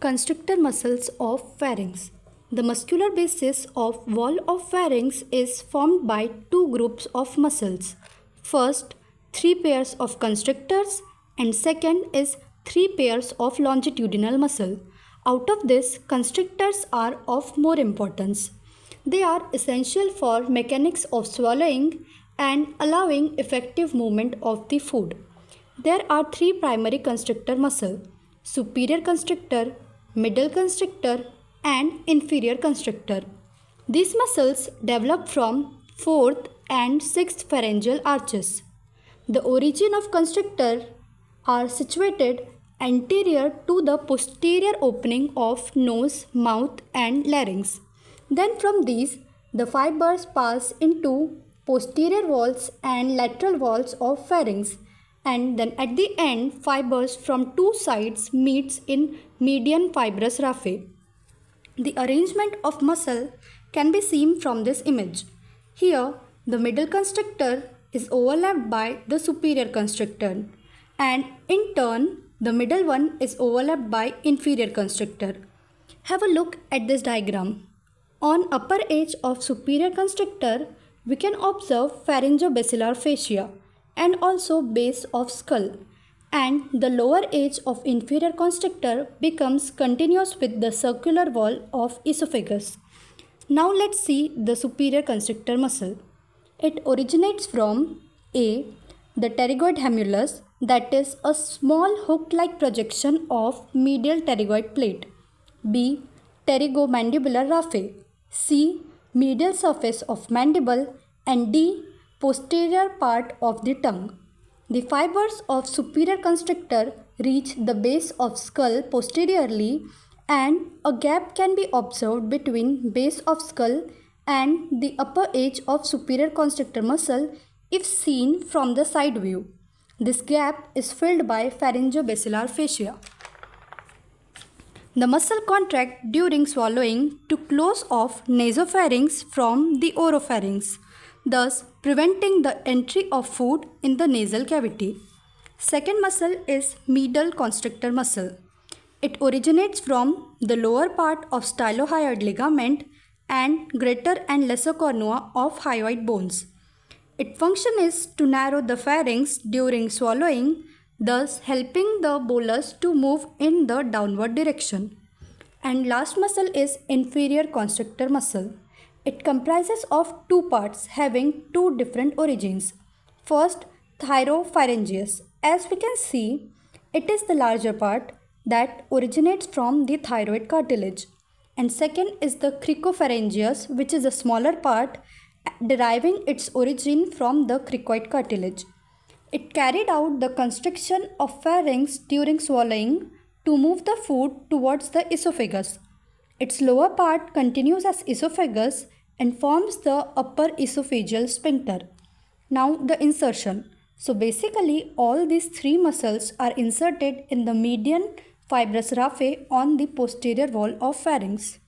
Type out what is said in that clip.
constrictor muscles of pharynx. The muscular basis of wall of pharynx is formed by two groups of muscles. First, three pairs of constrictors and second is three pairs of longitudinal muscle. Out of this, constrictors are of more importance. They are essential for mechanics of swallowing and allowing effective movement of the food. There are three primary constrictor muscle, superior constrictor, middle constrictor and inferior constrictor. These muscles develop from 4th and 6th pharyngeal arches. The origin of constrictor are situated anterior to the posterior opening of nose, mouth and larynx. Then from these, the fibers pass into posterior walls and lateral walls of pharynx and then at the end fibers from two sides meets in median fibrous raphe. The arrangement of muscle can be seen from this image. Here the middle constrictor is overlapped by the superior constrictor and in turn the middle one is overlapped by inferior constrictor. Have a look at this diagram. On upper edge of superior constrictor, we can observe pharyngobasilar fascia and also base of skull and the lower edge of inferior constrictor becomes continuous with the circular wall of esophagus. Now let's see the superior constrictor muscle. It originates from A. The pterygoid hamulus that is a small hook-like projection of medial pterygoid plate. B. Pterygomandibular raphe. C. Medial surface of mandible and D posterior part of the tongue. The fibers of superior constrictor reach the base of skull posteriorly and a gap can be observed between base of skull and the upper edge of superior constrictor muscle if seen from the side view. This gap is filled by pharyngobasilar fascia. The muscle contract during swallowing to close off nasopharynx from the oropharynx thus preventing the entry of food in the nasal cavity. Second muscle is medial constrictor muscle. It originates from the lower part of stylohyoid ligament and greater and lesser cornua of hyoid bones. Its function is to narrow the pharynx during swallowing, thus helping the bolus to move in the downward direction. And last muscle is inferior constrictor muscle. It comprises of two parts having two different origins. First, thyropharyngeus. As we can see, it is the larger part that originates from the thyroid cartilage. And second is the cricopharyngeus, which is a smaller part deriving its origin from the cricoid cartilage. It carried out the constriction of pharynx during swallowing to move the food towards the esophagus. Its lower part continues as esophagus and forms the upper esophageal sphincter. Now the insertion. So basically all these three muscles are inserted in the median fibrous raphe on the posterior wall of pharynx.